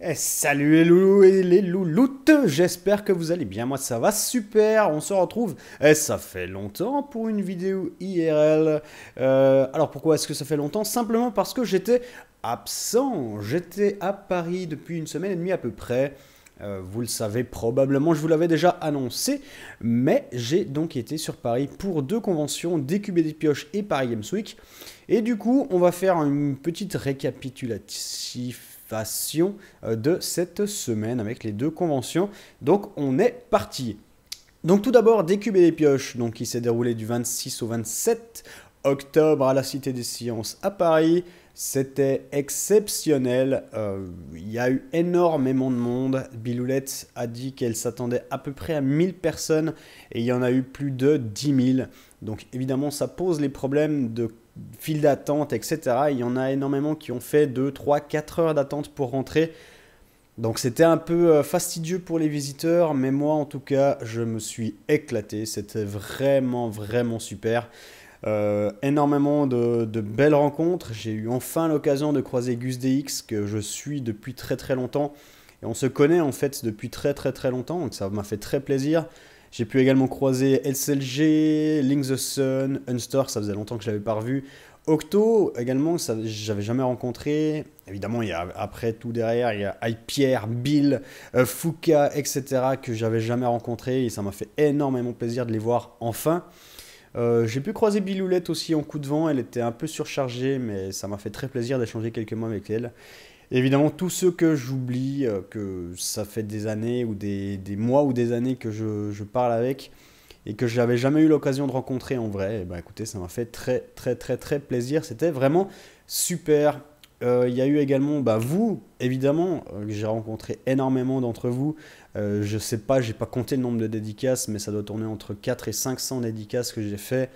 Eh, salut les loulous et les louloutes, j'espère que vous allez bien, moi ça va super, on se retrouve, et eh, ça fait longtemps pour une vidéo IRL. Euh, alors pourquoi est-ce que ça fait longtemps Simplement parce que j'étais absent, j'étais à Paris depuis une semaine et demie à peu près. Euh, vous le savez probablement, je vous l'avais déjà annoncé, mais j'ai donc été sur Paris pour deux conventions, Décubé des Pioches et Paris Games Week. Et du coup, on va faire une petite récapitulatif euh, de cette semaine avec les deux conventions. Donc on est parti. Donc tout d'abord, décubé des pioches, donc qui s'est déroulé du 26 au 27 octobre à la Cité des Sciences à Paris. C'était exceptionnel. Euh, il y a eu énormément de monde. Biloulette a dit qu'elle s'attendait à peu près à 1000 personnes et il y en a eu plus de 10 000. Donc évidemment, ça pose les problèmes de file d'attente, etc. Il y en a énormément qui ont fait 2, 3, 4 heures d'attente pour rentrer. Donc c'était un peu euh, fastidieux pour les visiteurs, mais moi en tout cas, je me suis éclaté. C'était vraiment, vraiment super. Euh, énormément de, belles rencontres. J'ai eu enfin l'occasion de croiser Gus DX que je suis depuis très très longtemps. Et on se connaît en fait depuis très très très longtemps, donc ça m'a fait très plaisir. J'ai pu également croiser LCLG, Link the Sun, Unstore, ça faisait longtemps que je l'avais pas revu. Octo également, ça, j'avais jamais rencontré. Évidemment, il y a, après tout derrière, il y a Pierre, Bill, euh, Fuka, etc. que j'avais jamais rencontré et ça m'a fait énormément plaisir de les voir enfin. Euh, j'ai pu croiser Biloulette aussi en coup de vent. Elle était un peu surchargée, mais ça m'a fait très plaisir d'échanger quelques mots avec elle. évidemment, tous ceux que j'oublie, euh, que ça fait des années ou des, mois ou des années que je, parle avec et que je n'avais jamais eu l'occasion de rencontrer en vrai, eh ben, écoutez, ça m'a fait très très très très plaisir. C'était vraiment super euh, il y a eu également bah, vous, évidemment, euh, que j'ai rencontré énormément d'entre vous. je euh, je sais pas, j'ai pas compté le nombre de dédicaces, mais ça doit tourner entre 4 et 500 dédicaces que j'ai fait.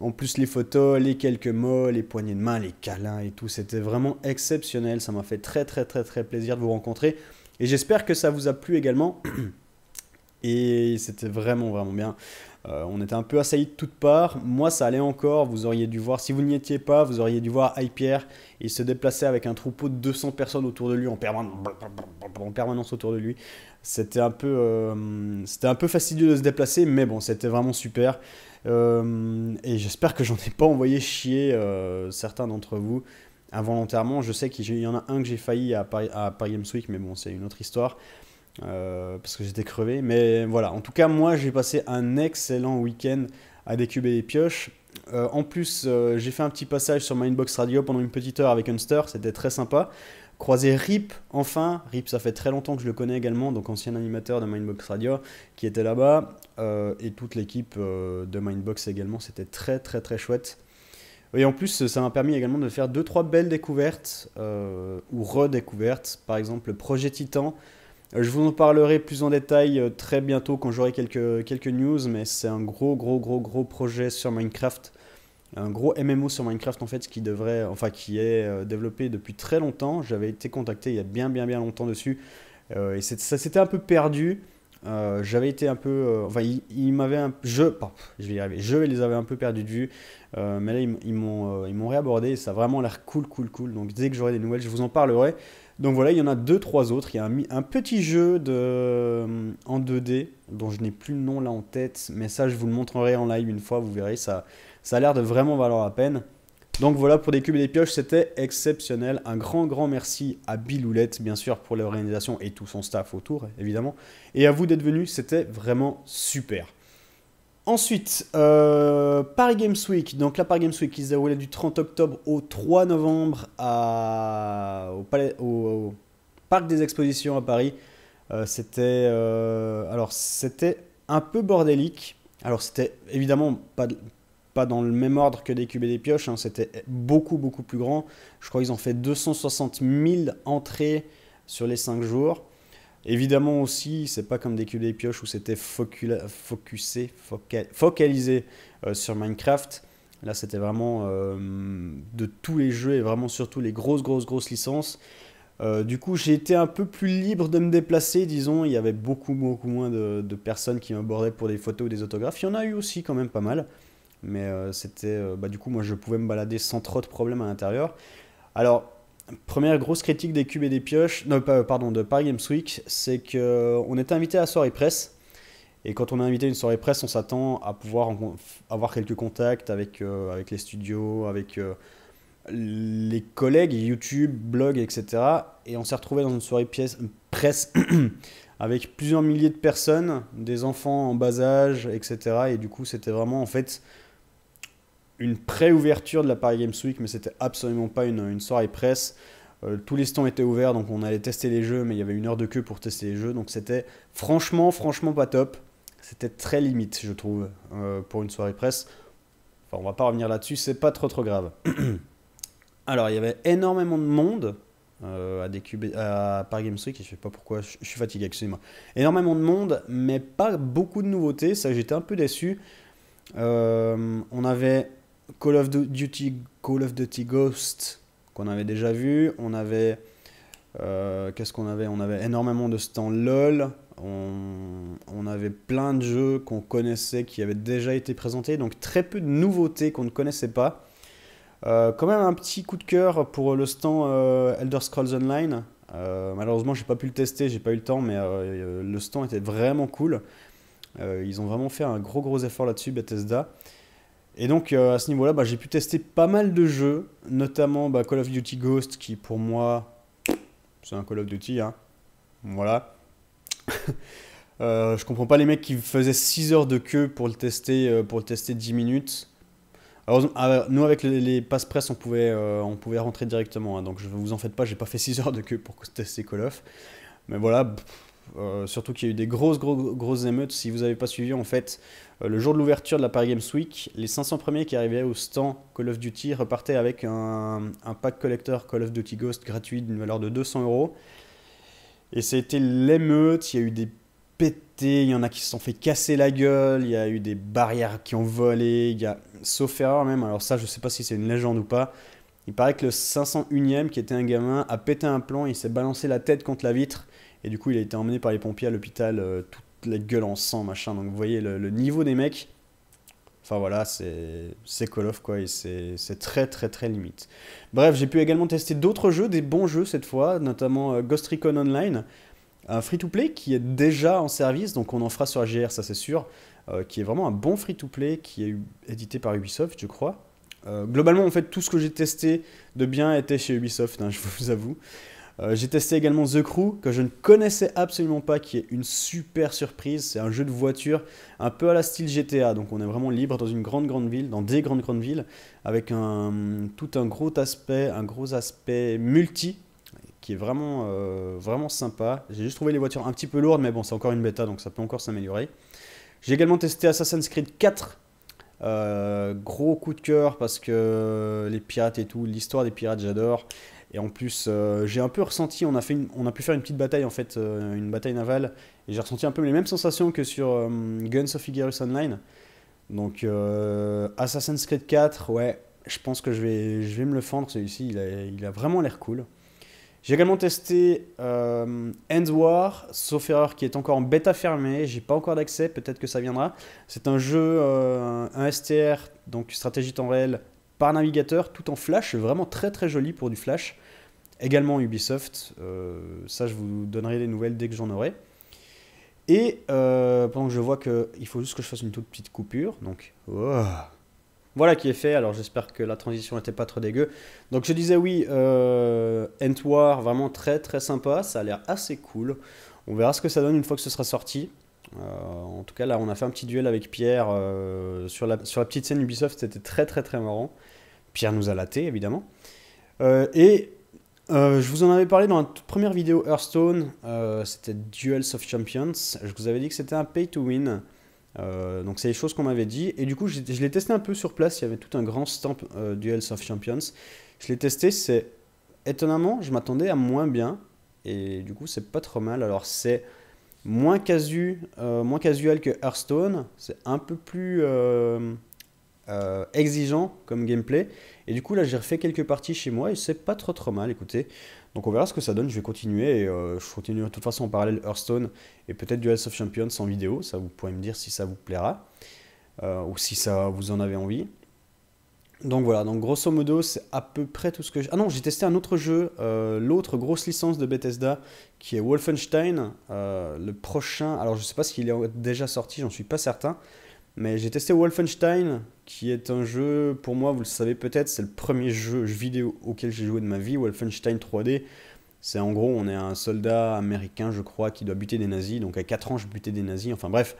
En plus, les photos, les quelques mots, les poignées de main, les câlins et tout, c'était vraiment exceptionnel. Ça m'a fait très, très, très, très plaisir de vous rencontrer. Et j'espère que ça vous a plu également. Et c'était vraiment, vraiment bien. Euh, on était un peu assaillis de toutes parts. Moi, ça allait encore. Vous auriez dû voir, si vous n'y étiez pas, vous auriez dû voir Pierre. Il se déplaçait avec un troupeau de 200 personnes autour de lui en permanence, autour de lui. C'était un, peu, euh, c'était un peu fastidieux de se déplacer, mais bon, c'était vraiment super. Euh, et j'espère que j'en ai pas envoyé chier certains d'entre vous involontairement. Je sais qu'il y en a un que j'ai failli à Paris, à mais bon, c'est une autre histoire. Euh, parce que j'étais crevé. Mais voilà, en tout cas, moi, j'ai passé un excellent week-end à décuber les pioches. Euh, en plus, euh, j'ai fait un petit passage sur Mindbox radio pendant une petite heure avec Unster, c'était très sympa. Croiser Rip, enfin. Rip, ça fait très longtemps que je le connais également, donc ancien animateur de Mindbox Radio, qui était là-bas. et toute l'équipe de Mindbox également, c'était très très très chouette. Et en plus, ça m'a permis également de faire 2-3 belles découvertes, ou redécouvertes. Par exemple, le projet Titan, euh, je vous en parlerai plus en détail euh, très bientôt quand j'aurai quelques, quelques news, mais c'est un gros, gros, gros, gros projet sur Minecraft. Un gros MMO sur Minecraft en fait, qui devrait, enfin qui est euh, développé depuis très longtemps. J'avais été contacté il y a bien, bien, bien longtemps dessus, et ça s'était un peu perdu. j'avais été un peu, enfin, ils, il m'avaient un, je, pas, je vais y arriver, je les avais un peu perdus de vue, mais là ils, ils m'ont, réabordé et ça a vraiment l'air cool, cool, cool. Donc dès que j'aurai des nouvelles, je vous en parlerai. Donc voilà, il y en a deux, trois autres. Il y a un, petit jeu de, euh, en 2D dont je n'ai plus le nom là en tête, mais ça, je vous le montrerai en live une fois, vous verrez, ça, ça a l'air de vraiment valoir la peine. Donc voilà pour des cubes et des pioches, c'était exceptionnel. Un grand, grand merci à Biloulette, bien sûr, pour l'organisation et tout son staff autour, évidemment. Et à vous d'être venus, c'était vraiment super. Ensuite, euh, Paris Games Week. Donc la Paris Games Week ils se du 30 octobre au 3 novembre au, Parc des Expositions à Paris. Euh, c'était euh, alors c'était un peu bordélique. Alors c'était évidemment pas, dans le même ordre que des cubes et des pioches. Hein. C'était beaucoup beaucoup plus grand. Je crois qu'ils ont fait 260 000 entrées sur les 5 jours. Évidemment aussi, c'est pas comme des QD pioches où c'était focalisé euh, sur Minecraft. Là, c'était vraiment euh, de tous les jeux et vraiment surtout les grosses, grosses, grosses licences. Euh, du coup, j'ai été un peu plus libre de me déplacer, disons. Il y avait beaucoup, beaucoup moins de, personnes qui m'abordaient pour des photos ou des autographes. Il y en a eu aussi quand même pas mal. Mais c'était... bah, du coup, moi, je pouvais me balader sans trop de problèmes à l'intérieur. Alors, Première grosse critique des cubes et des pioches, non, pardon, de Paris Games Week, c'est qu'on euh, était invité à la soirée presse. Et quand on est invité à une soirée presse, on s'attend à pouvoir avoir quelques contacts avec, euh, avec les studios, avec euh, les collègues, YouTube, blog, etc. Et on s'est retrouvé dans une soirée pièce, presse avec plusieurs milliers de personnes, des enfants en bas âge, etc. Et du coup, c'était vraiment en fait une pré-ouverture de la Paris Games Week, mais c'était absolument pas une, une soirée presse. Euh, tous les stands étaient ouverts, donc on allait tester les jeux, mais il y avait une heure de queue pour tester les jeux, donc c'était franchement, franchement pas top. C'était très limite, je trouve, euh, pour une soirée presse. Enfin, on va pas revenir là-dessus, c'est pas trop trop grave. Alors, il y avait énormément de monde euh, à, des à Paris Games Week, je sais pas pourquoi, je, je suis fatigué, excusez-moi. Énormément de monde, mais pas beaucoup de nouveautés, ça j'étais un peu déçu. on avait Call of Duty, Call of Duty Ghost qu'on avait déjà vu. On avait euh, qu'est-ce qu'on avait On avait énormément de stands LOL. On, avait plein de jeux qu'on connaissait, qui avaient déjà été présentés, donc très peu de nouveautés qu'on ne connaissait pas. Euh, quand même un petit coup de cœur pour le stand euh, Elder Scrolls Online. malheureusement, j'ai pas pu le tester, j'ai pas eu le temps, mais le stand était vraiment cool. ils ont vraiment fait un gros gros effort là-dessus, Bethesda. Et donc euh, à ce niveau-là, bah, j'ai pu tester pas mal de jeux, notamment bah, Call of Duty Ghost, qui pour moi, c'est un Call of Duty, hein. Voilà. euh, je comprends pas les mecs qui faisaient 6 heures de queue pour le tester, euh, pour tester 10 minutes. Ah, nous, avec les, les passes presse, on pouvait, euh, on pouvait rentrer directement. Hein. donc, je vous en faites pas, j'ai pas fait 6 heures de queue pour tester Call of. Mais voilà, euh, surtout qu'il y a eu des grosses, grosses, grosses émeutes. Si vous n'avez pas suivi, en fait, euh, le jour de l'ouverture de la Paris Games Week, les 500 premiers qui arrivaient au stand Call of Duty repartaient avec un, pack collector Call of Duty Ghost gratuit d'une valeur de 200 euros. Et c'était l'émeute, il y a eu des pétés, il y en a qui se sont fait casser la gueule, il y a eu des barrières qui ont volé, il y a, sauf erreur même, alors ça je sais pas si c'est une légende ou pas, il paraît que le 501 e qui était un gamin a pété un plomb, il s'est balancé la tête contre la vitre, et du coup, il a été emmené par les pompiers à l'hôpital, toutes euh, toute la gueule en sang, machin. Donc vous voyez le, niveau des mecs. Enfin voilà, c'est Call of quoi, et c'est très très très limite. Bref, j'ai pu également tester d'autres jeux, des bons jeux cette fois, notamment euh, Ghost Recon Online, un free-to-play qui est déjà en service, donc on en fera sur AGR, ça c'est sûr, euh, qui est vraiment un bon free-to-play, qui est édité par Ubisoft, je crois. globalement, en fait, tout ce que j'ai testé de bien était chez Ubisoft, hein, je vous avoue. Euh, j'ai testé également The Crew, que je ne connaissais absolument pas, qui est une super surprise. C'est un jeu de voiture un peu à la style GTA, donc on est vraiment libre dans une grande, grande ville, dans des grandes, grandes villes, avec un, tout un gros aspect, un gros aspect multi, qui est vraiment, euh, vraiment sympa. J'ai juste trouvé les voitures un petit peu lourdes, mais bon, c'est encore une bêta, donc ça peut encore s'améliorer. J'ai également testé Assassin's Creed 4. Euh, gros coup de cœur parce que les pirates et tout, l'histoire des pirates, j'adore. Et en plus, euh, j'ai un peu ressenti, on a, fait on a pu faire une petite bataille en fait, euh, une bataille navale, et j'ai ressenti un peu les mêmes sensations que sur euh, Guns of Igarus Online. Donc Assassin's Creed 4, ouais, je pense que je vais, je vais me le fendre, celui-ci, il a, il a, vraiment l'air cool. J'ai également testé End War, sauf erreur qui est encore en bêta fermée, j'ai pas encore d'accès, peut-être que ça viendra. C'est un jeu, un STR, donc stratégie temps réel, par navigateur, tout en flash, vraiment très très joli pour du flash. Également Ubisoft, euh, ça je vous donnerai des nouvelles dès que j'en aurai. Et euh, pendant que je vois qu'il faut juste que je fasse une toute petite coupure, donc oh. voilà qui est fait. Alors j'espère que la transition n'était pas trop dégueu. Donc je disais oui, euh, War, vraiment très très sympa, ça a l'air assez cool. On verra ce que ça donne une fois que ce sera sorti. Euh, en tout cas, là, on a fait un petit duel avec Pierre euh, sur, la, sur la petite scène Ubisoft. C'était très, très, très marrant. Pierre nous a laté, évidemment. Euh, et je vous en avais parlé dans la première vidéo Hearthstone, c'était Duels of Champions. Je vous avais dit que c'était un pay to win. donc c'est les choses qu'on m'avait dit. Et du coup, je, je l'ai testé un peu sur place. Il y avait tout un grand stamp Duels of Champions. Je l'ai testé, c'est étonnamment, je m'attendais à moins bien. Et du coup, c'est pas trop mal. Alors c'est moins, casu, euh, moins casual que Hearthstone. C'est un peu plus euh, euh, exigeant comme gameplay. Et du coup, là, j'ai refait quelques parties chez moi et c'est pas trop trop mal, écoutez. Donc on verra ce que ça donne. Je vais continuer et je continuerai de toute façon en parallèle Hearthstone et peut-être du House of Champions en vidéo. Ça, vous pourrez me dire si ça vous plaira ou si ça vous en avez envie. Donc voilà, donc grosso modo, c'est à peu près tout ce que je... Ah non, j'ai testé un autre jeu, euh, l'autre grosse licence de Bethesda, qui est Wolfenstein, euh, le prochain... Alors je sais pas s'il est déjà sorti, j'en suis pas certain, mais j'ai testé Wolfenstein, qui est un jeu, pour moi, vous le savez peut-être, c'est le premier jeu, vidéo auquel j'ai joué de ma vie, Wolfenstein 3D. C'est en gros, on est un soldat américain, je crois, qui doit buter des nazis, donc à 4 ans, je butais des nazis, enfin bref...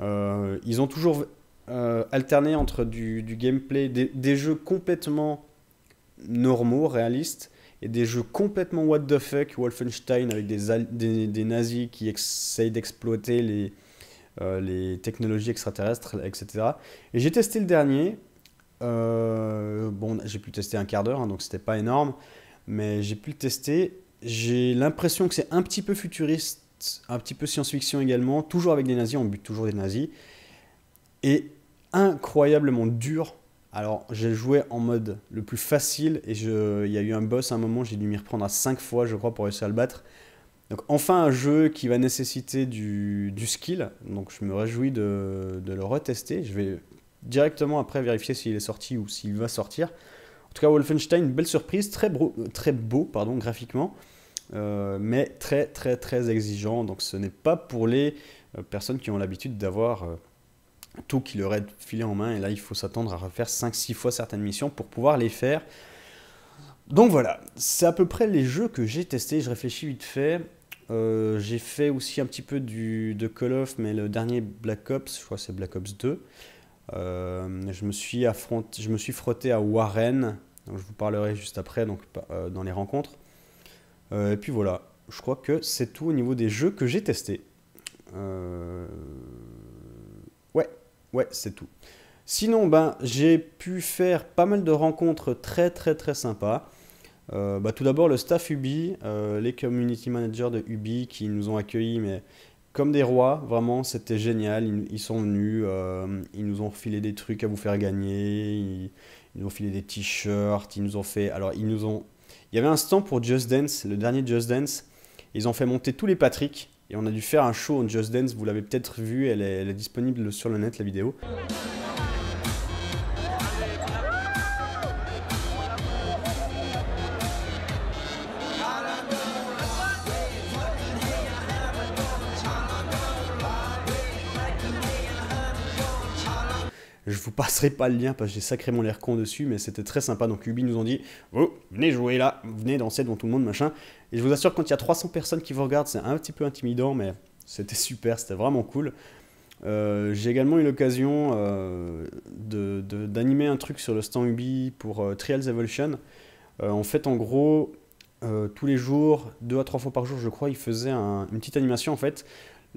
Euh, ils ont toujours alterné euh, alterner entre du, gameplay, des, jeux complètement normaux, réalistes, et des jeux complètement what the fuck, Wolfenstein avec des, des, nazis qui essayent d'exploiter les, euh, les technologies extraterrestres, etc. Et j'ai testé le dernier. Euh, bon, j'ai pu tester un quart d'heure, hein, donc c'était pas énorme, mais j'ai pu le tester. J'ai l'impression que c'est un petit peu futuriste, un petit peu science-fiction également, toujours avec des nazis, on bute toujours des nazis. Et incroyablement dur. Alors, j'ai joué en mode le plus facile et il y a eu un boss à un moment, j'ai dû m'y reprendre à 5 fois, je crois, pour réussir à le battre. Donc, enfin, un jeu qui va nécessiter du, skill. Donc, je me réjouis de, le retester. Je vais directement après vérifier s'il est sorti ou s'il va sortir. En tout cas, Wolfenstein, belle surprise, très, beau, très beau pardon, graphiquement, euh, mais très très très exigeant. Donc ce n'est pas pour les euh, personnes qui ont l'habitude d'avoir euh, tout qui leur est filé en main. Et là, il faut s'attendre à refaire 5-6 fois certaines missions pour pouvoir les faire. Donc voilà, c'est à peu près les jeux que j'ai testés. Je réfléchis vite fait. Euh, j'ai fait aussi un petit peu du, de Call of, mais le dernier Black Ops, je crois que c'est Black Ops 2. Euh, je, me suis affronté, je me suis frotté à Warren. je vous parlerai juste après donc, euh, dans les rencontres. et puis voilà, je crois que c'est tout au niveau des jeux que j'ai testés. Euh Ouais, c'est tout. Sinon, ben, j'ai pu faire pas mal de rencontres très très très sympas. Euh, bah, tout d'abord, le staff Ubi, euh, les community managers de Ubi qui nous ont accueillis mais comme des rois, vraiment, c'était génial. Ils, sont venus, euh, ils nous ont filé des trucs à vous faire gagner, ils, ils nous ont filé des t-shirts, ils nous ont fait. Alors, ils nous ont. Il y avait un stand pour Just Dance, le dernier Just Dance. Ils ont fait monter tous les Patrick et on a dû faire un show en Just Dance, vous l'avez peut-être vu, elle est, disponible sur le net, la vidéo. vous passerai pas le lien parce que j'ai sacrément l'air con dessus, mais c'était très sympa. Donc Ubi nous ont dit vous venez jouer là, venez danser devant tout le monde, machin. Et je vous assure, quand il y a 300 personnes qui vous regardent, c'est un petit peu intimidant, mais c'était super, c'était vraiment cool. Euh, j'ai également eu l'occasion euh, d'animer un truc sur le stand Ubi pour euh, Trials Evolution. Euh, en fait, en gros, tous les jours, deux à trois fois par jour, je crois, ils faisaient une petite animation. En fait,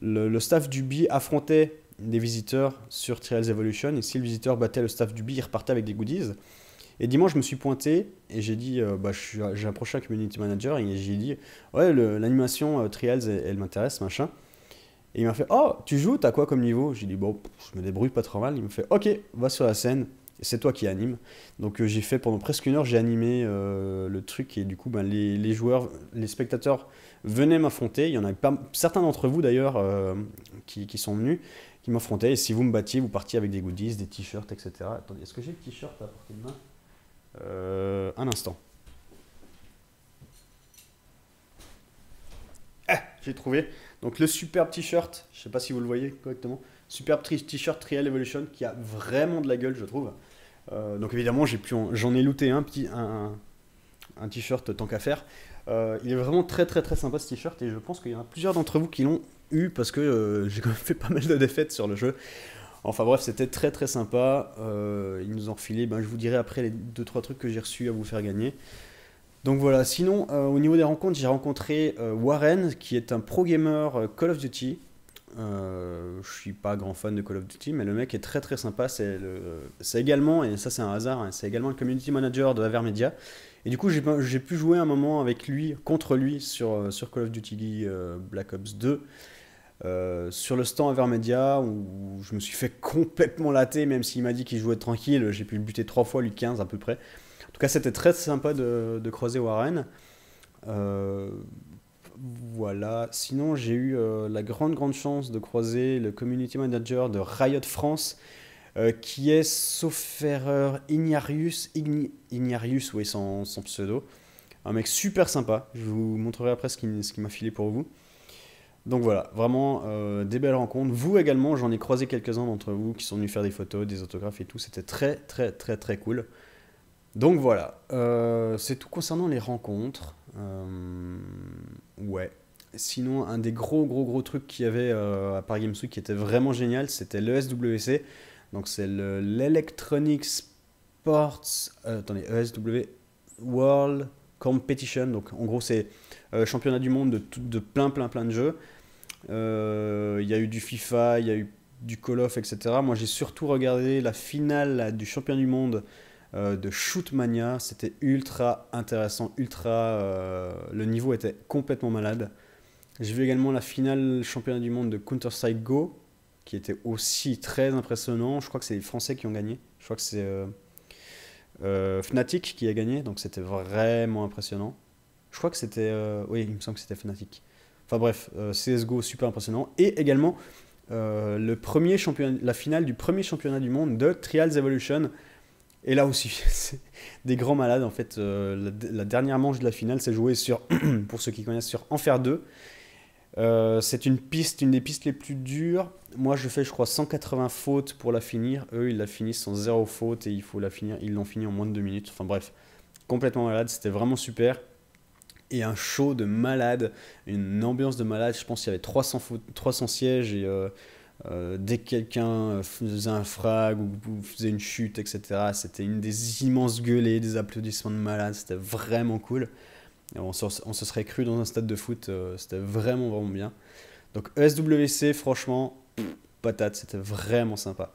le, le staff d'Ubi affrontait des visiteurs sur Trials Evolution. Et si le visiteur battait le staff du B, il repartait avec des goodies. Et dimanche, je me suis pointé et j'ai dit, euh, bah, j'ai approché un community manager et j'ai dit, ouais, l'animation euh, Trials, elle, m'intéresse, machin. Et il m'a fait, oh, tu joues, t'as quoi comme niveau J'ai dit, bon, je me débrouille pas trop mal. Il me fait, ok, va sur la scène, c'est toi qui anime. Donc euh, j'ai fait pendant presque une heure, j'ai animé le truc et du coup, ben, les, joueurs, les spectateurs venaient m'affronter. Il y en a certains d'entre vous d'ailleurs qui, qui sont venus qui m'affrontaient. Et si vous me battiez, vous partiez avec des goodies, des t-shirts, etc. Attendez, est-ce que j'ai le t-shirt à portée de main euh, Un instant. Ah, j'ai trouvé. Donc le superbe t-shirt, je ne sais pas si vous le voyez correctement, superbe t-shirt Trial Evolution qui a vraiment de la gueule, je trouve. Euh, donc évidemment, j'ai pu, j'en ai looté un petit, un t-shirt tant qu'à faire. Euh, il est vraiment très très très sympa ce t-shirt et je pense qu'il y en a plusieurs d'entre vous qui l'ont eu parce que euh, j'ai quand même fait pas mal de défaites sur le jeu. Enfin bref, c'était très très sympa. Euh, ils nous ont refilé, ben, je vous dirai après les 2-3 trucs que j'ai reçus à vous faire gagner. Donc voilà, sinon euh, au niveau des rencontres, j'ai rencontré Warren qui est un pro gamer Call of Duty. je suis pas grand fan de Call of Duty, mais le mec est très très sympa. C'est également, et ça c'est un hasard, hein, c'est également le community manager de Avermedia et du coup, j'ai pu jouer un moment avec lui, contre lui, sur, euh, Call of Duty euh, Black Ops 2, euh, sur le stand Avermedia, où je me suis fait complètement laté, même s'il m'a dit qu'il jouait tranquille, j'ai pu le buter trois fois, lui 15 à peu près. En tout cas, c'était très sympa de, croiser Warren. voilà. Sinon, j'ai eu la grande, grande chance de croiser le community manager de Riot France, euh, qui est, sauf Ignarius, Ignarius, oui, son, pseudo. Un mec super sympa. Je vous montrerai après ce qu'il m'a filé pour vous. Donc voilà, vraiment euh, des belles rencontres. Vous également, j'en ai croisé quelques-uns d'entre vous qui sont venus faire des photos, des autographes et tout. C'était très, très, très, très cool. Donc voilà, euh, c'est tout concernant les rencontres. ouais. Sinon, un des gros, gros, gros trucs qu'il y avait à Paris Games Week qui était vraiment génial, c'était le SWC. Donc c'est l'Electronic Sports, euh, attendez, ESW World Competition. Donc en gros c'est euh, championnat du monde de, plein plein plein de jeux. Euh, il y a eu du FIFA, il y a eu du Call of, etc. Moi j'ai surtout regardé la finale du championnat du monde de Shootmania. C'était ultra intéressant, ultra... le niveau était complètement malade. J'ai vu également la finale championnat du monde de Counter-Strike Go qui était aussi très impressionnant. Je crois que c'est les Français qui ont gagné. Je crois que c'est euh, euh, Fnatic qui a gagné, donc c'était vraiment impressionnant. Je crois que c'était. Euh, oui, il me semble que c'était Fnatic. Enfin bref, CSGO super impressionnant. Et également le premier la finale du premier championnat du monde de Trials Evolution. Et là aussi, des grands malades. En fait, la, la, dernière manche de la finale s'est jouée sur, pour ceux qui connaissent, sur Enfer 2. Euh, c'est une piste, une des pistes les plus dures. Moi, je fais, je crois, 180 fautes pour la finir. Eux, ils la finissent sans zéro faute et il faut la finir. Ils l'ont fini en moins de deux minutes. Enfin bref, complètement malade. C'était vraiment super. Et un show de malade, une ambiance de malade. Je pense qu'il y avait 300, 300 sièges et euh, euh, dès que quelqu'un faisait un frag ou, ou faisait une chute, etc., c'était une des immenses gueulées, des applaudissements de malade. C'était vraiment cool. On, se serait cru dans un stade de foot, euh, c'était vraiment vraiment bien. Donc ESWC, franchement, patate, c'était vraiment sympa.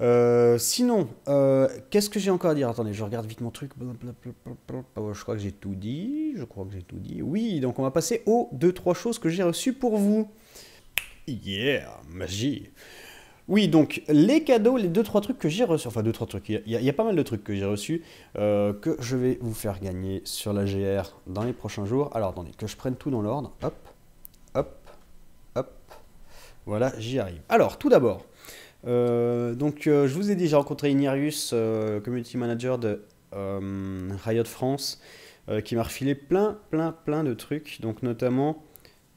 Euh, sinon, euh, qu'est-ce que j'ai encore à dire Attendez, je regarde vite mon truc. Je crois que j'ai tout dit. Je crois que j'ai tout dit. Oui, donc on va passer aux 2-3 choses que j'ai reçues pour vous. Yeah, magie. Oui, donc les cadeaux, les 2-3 trucs que j'ai reçus, enfin 2-3 trucs, il y, a pas mal de trucs que j'ai reçus, euh, que je vais vous faire gagner sur la GR dans les prochains jours. Alors attendez, que je prenne tout dans l'ordre, hop, hop, hop, voilà, j'y arrive. Alors tout d'abord, euh, donc euh, je vous ai dit, j'ai rencontré Inarius, community manager de Riot France, qui m'a refilé plein, plein, plein de trucs, donc notamment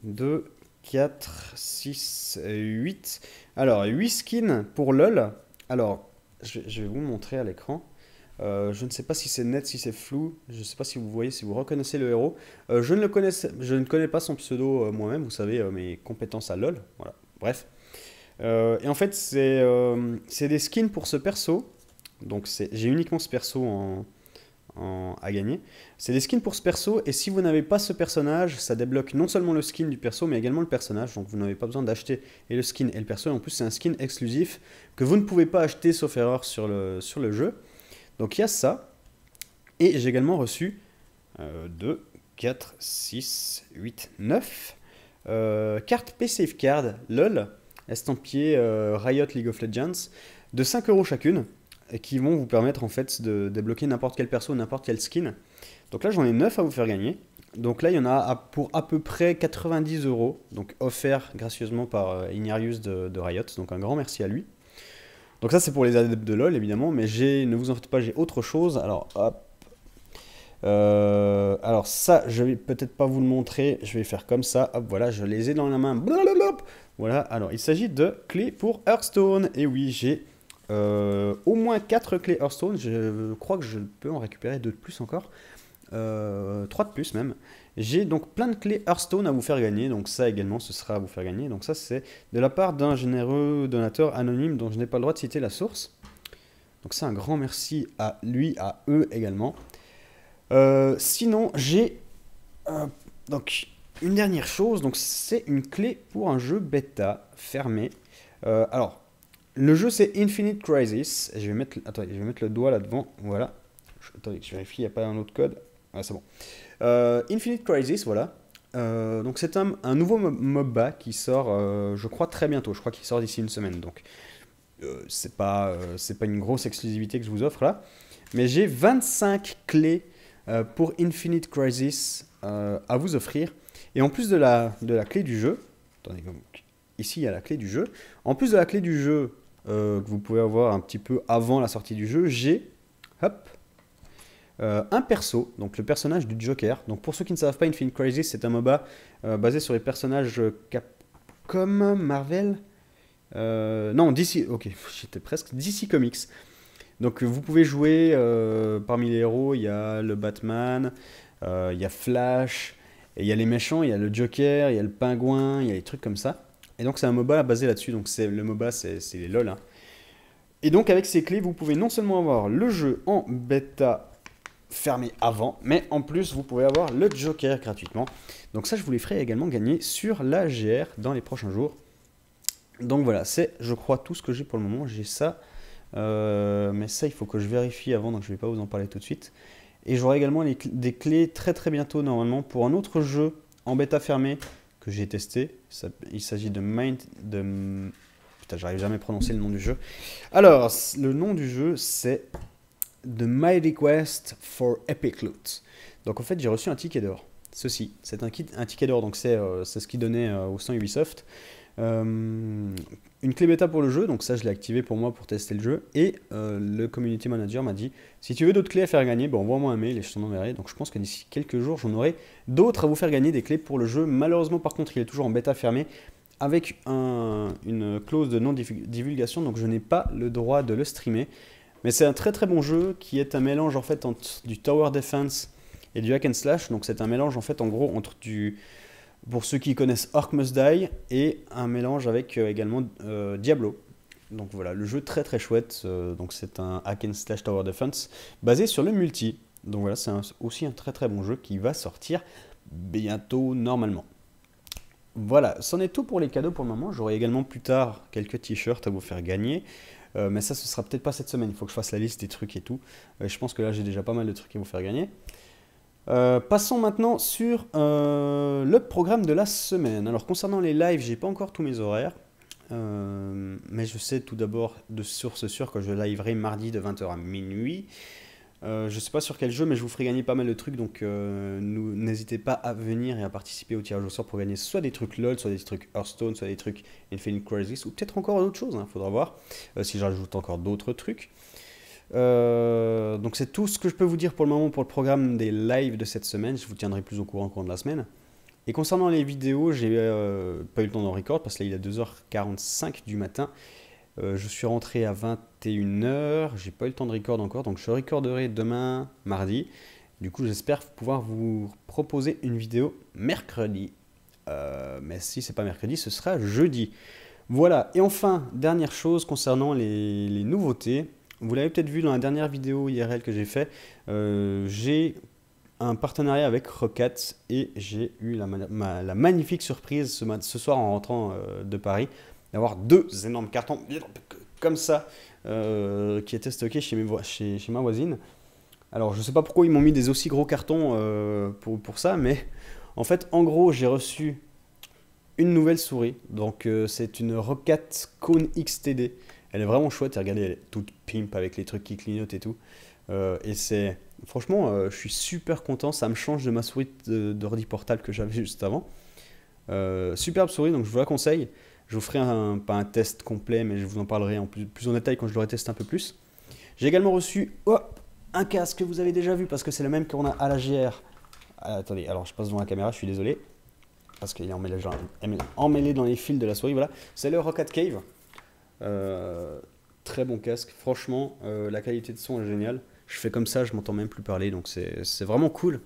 2, 4, 6, 8 alors, 8 skins pour LOL. Alors, je, vais vous montrer à l'écran. Euh, je ne sais pas si c'est net, si c'est flou. Je ne sais pas si vous voyez, si vous reconnaissez le héros. Euh, je, ne le connais, je ne connais pas son pseudo euh, moi-même. Vous savez, mes compétences à LOL. Voilà, bref. et en fait, c'est des skins pour ce perso. Donc, j'ai uniquement ce perso en, à gagner. C'est des skins pour ce perso, et si vous n'avez pas ce personnage, ça débloque non seulement le skin du perso, mais également le personnage, donc vous n'avez pas besoin d'acheter et le skin et le perso, en plus c'est un skin exclusif que vous ne pouvez pas acheter sauf erreur sur le, sur le jeu. Donc il y a ça, et j'ai également reçu 2, 4, 6, 8, 9 cartes safe Card, LOL, estampillé euh, Riot League of Legends, de 5 euros chacune. Et qui vont vous permettre en fait de débloquer n'importe quel perso, n'importe quel skin. Donc là j'en ai 9 à vous faire gagner. Donc là il y en a pour à peu près 90 euros, donc offert gracieusement par euh, Inarius de, Riot, donc un grand merci à lui. Donc ça c'est pour les adeptes de LoL évidemment, mais j'ai, ne vous en faites pas, j'ai autre chose. Alors hop. Euh, alors ça, je vais peut-être pas vous le montrer, je vais faire comme ça, hop, voilà, je les ai dans la main, voilà, alors il s'agit de clés pour Hearthstone, et oui, j'ai euh, au moins 4 clés Hearthstone. Je crois que je peux en récupérer 2 de plus encore. Euh, 3 de plus même. J'ai donc plein de clés Hearthstone à vous faire gagner. Donc ça également, ce sera à vous faire gagner. Donc ça, c'est de la part d'un généreux donateur anonyme dont je n'ai pas le droit de citer la source. Donc c'est un grand merci à lui, à eux également. Euh, sinon, j'ai euh, donc une dernière chose. Donc c'est une clé pour un jeu bêta fermé. alors, le jeu c'est Infinite Crisis. Je vais, mettre, je vais mettre le doigt là-devant. Voilà. attendez, je vérifie, il n'y a pas un autre code. Ah, c'est bon. Euh, Infinite Crisis, voilà. Euh, donc c'est un, nouveau MOBA qui sort, euh, je crois, très bientôt. Je crois qu'il sort d'ici une semaine. Donc c'est pas, c'est pas une grosse exclusivité que je vous offre là. Mais j'ai 25 clés pour Infinite Crisis à vous offrir. Et en plus de la, de la clé du jeu, attendez, ici il y a la clé du jeu. En plus de la clé du jeu euh, que vous pouvez avoir un petit peu avant la sortie du jeu, j'ai hop, euh, un perso, donc le personnage du Joker. Donc pour ceux qui ne savent pas, Infinite Crisis, c'est un MOBA euh, basé sur les personnages comme Marvel, non DC, ok, j'étais presque DC Comics. Donc vous pouvez jouer parmi les héros, il y a le Batman, il y a Flash, et il y a les méchants, il y a le Joker, il y a le Pingouin, il y a des trucs comme ça. Et donc c'est un MOBA basé là-dessus, donc c'est le MOBA c'est les LOL. Hein. Et donc avec ces clés, vous pouvez non seulement avoir le jeu en bêta fermé avant, mais en plus vous pouvez avoir le Joker gratuitement. Donc ça je vous les ferai également gagner sur la GR dans les prochains jours. Donc voilà, c'est je crois tout ce que j'ai pour le moment, j'ai ça. Euh, mais ça il faut que je vérifie avant, donc je ne vais pas vous en parler tout de suite. Et j'aurai également des clés très très bientôt normalement pour un autre jeu en bêta fermé que j'ai testé. il s'agit de Mind. De, putain, j'arrive jamais à prononcer le nom du jeu. Alors, le nom du jeu, c'est The My Request for Epic Loot. Donc, en fait, j'ai reçu un ticket d'or. Ceci, c'est un, kit, un ticket d'or, donc c'est euh, c'est ce qui donnait euh, au sein Ubisoft. Euh, une clé bêta pour le jeu, donc ça je l'ai activé pour moi pour tester le jeu, et euh, le community manager m'a dit si tu veux d'autres clés à faire gagner, Bon envoie-moi un mail et je t'en enverrai. Donc je pense que d'ici quelques jours j'en aurai d'autres à vous faire gagner des clés pour le jeu. Malheureusement par contre il est toujours en bêta fermée avec une clause de non-divulgation, donc je n'ai pas le droit de le streamer. Mais c'est un très très bon jeu qui est un mélange en fait entre du Tower Defense et du Hack and Slash, donc c'est un mélange en fait en gros entre du pour ceux qui connaissent Orc Must Die, et un mélange avec euh, également euh, Diablo. Donc voilà, le jeu très très chouette, euh, donc c'est un hack and slash tower defense basé sur le multi. Donc voilà, c'est aussi un très très bon jeu qui va sortir bientôt normalement. Voilà, c'en est tout pour les cadeaux pour le moment. J'aurai également plus tard quelques t-shirts à vous faire gagner. mais ça, ce sera peut-être pas cette semaine. Il faut que je fasse la liste des trucs et tout. je pense que là, j'ai déjà pas mal de trucs à vous faire gagner. Euh, passons maintenant sur euh, le programme de la semaine. Alors concernant les lives, j'ai pas encore tous mes horaires. Euh, mais je sais tout d'abord de source sûre que je liverai mardi de 20h à minuit. je sais pas sur quel jeu, mais je vous ferai gagner pas mal de trucs, donc n'hésitez pas à venir et à participer au tirage au sort pour gagner soit des trucs LOL, soit des trucs Hearthstone, soit des trucs Infinite Crisis, ou peut-être encore d'autres choses, il hein, faudra voir si j'ajoute encore d'autres trucs. Euh, donc c'est tout ce que je peux vous dire pour le moment pour le programme des lives de cette semaine. Je vous tiendrai plus au courant au cours de la semaine. Et concernant les vidéos, j'ai euh, pas eu le temps d'en record parce que là il est 2h45 du matin. Euh, je suis rentré à 21h, j'ai pas eu le temps de record encore, donc je recorderai demain mardi. Du coup, j'espère pouvoir vous proposer une vidéo mercredi. mais si c'est pas mercredi, ce sera jeudi. Voilà, et enfin, dernière chose concernant les nouveautés. Vous l'avez peut-être vu dans la dernière vidéo IRL que j'ai fait, euh, j'ai un partenariat avec Rocket et j'ai eu la, magnifique surprise ce, soir en rentrant euh, de Paris d'avoir deux énormes cartons comme ça euh, qui étaient stockés chez, ma voisine. Alors je ne sais pas pourquoi ils m'ont mis des aussi gros cartons pour, pour ça, mais en fait en gros j'ai reçu une nouvelle souris. Donc c'est une Rocket Cone XTD. Elle est vraiment chouette. Regardez, elle est toute pimp avec les trucs qui clignotent et tout. Euh, et c'est franchement, euh, je suis super content. Ça me change de ma souris d'ordi portable que j'avais juste avant. Euh, superbe souris, donc je vous la conseille. Je vous ferai un, pas un test complet, mais je vous en parlerai en plus, en détail quand je l'aurai testé un peu plus. J'ai également reçu un casque que vous avez déjà vu parce que c'est le même qu'on a à la GR. Ah, attendez, alors je passe devant la caméra, je suis désolé. Parce qu'il est emmêlé, emmêlé, dans les fils de la souris, voilà. C'est le Rocket Cave. Euh, très bon casque. Franchement, euh, la qualité de son est géniale. Je fais comme ça, je m'entends même plus parler, donc c'est vraiment cool.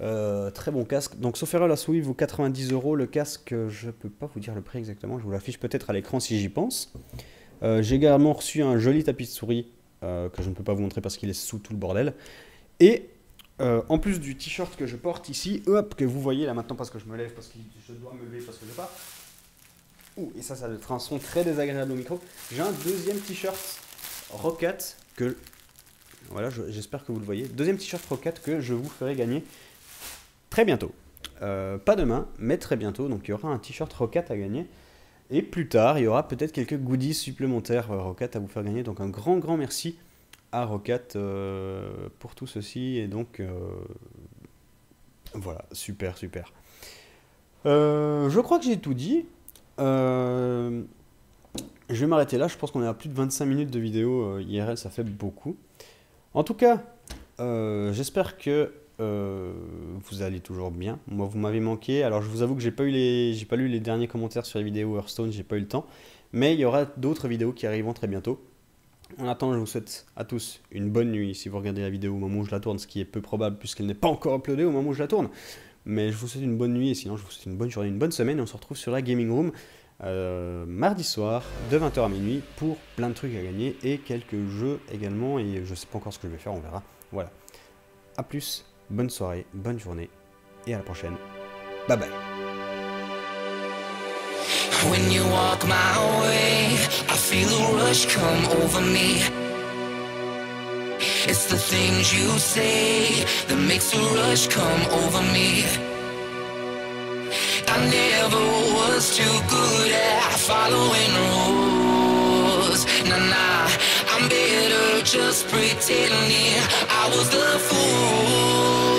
Euh, très bon casque. Donc la souris vaut 90 euros. Le casque, je peux pas vous dire le prix exactement. Je vous l'affiche peut-être à l'écran si j'y pense. J'ai également reçu un joli tapis de souris que je ne peux pas vous montrer parce qu'il est sous tout le bordel. Et en plus du t-shirt que je porte ici, que vous voyez là maintenant parce que je me lève, parce que je dois me lever, parce que je pars. Ouh, et ça, ça doit être un son très désagréable au micro. J'ai un deuxième t-shirt Rocket que. Voilà, j'espère que vous le voyez. Deuxième t-shirt Rocket que je vous ferai gagner très bientôt. Euh, pas demain, mais très bientôt. Donc il y aura un t-shirt Rocket à gagner. Et plus tard, il y aura peut-être quelques goodies supplémentaires euh, à vous faire gagner. Donc un grand, grand merci à Rocket euh, pour tout ceci. Et donc, euh, voilà, super, super. je crois que j'ai tout dit. Euh, je vais m'arrêter là. Je pense qu'on est à plus de 25 minutes de vidéo euh, IRL. Ça fait beaucoup. En tout cas, euh, j'espère que vous allez toujours bien. Moi, vous m'avez manqué. Alors, je vous avoue que j'ai pas eu les, j'ai pas lu les derniers commentaires sur les vidéos Hearthstone. J'ai pas eu le temps. Mais il y aura d'autres vidéos qui arriveront très bientôt. En attendant, je vous souhaite à tous une bonne nuit si vous regardez la vidéo au moment où je la tourne, ce qui est peu probable puisqu'elle n'est pas encore uploadée au moment où je la tourne. Mais je vous souhaite une bonne nuit et sinon je vous souhaite une bonne journée, une bonne semaine et on se retrouve sur la Gaming Room euh, mardi soir de 20h à minuit pour plein de trucs à gagner et quelques jeux également et je sais pas encore ce que je vais faire, on verra. Voilà. A plus, bonne soirée, bonne journée et à la prochaine. Bye bye. It's the things you say that makes a rush come over me. I never was too good at following rules. Nah, nah, I'm better just pretending I was the fool.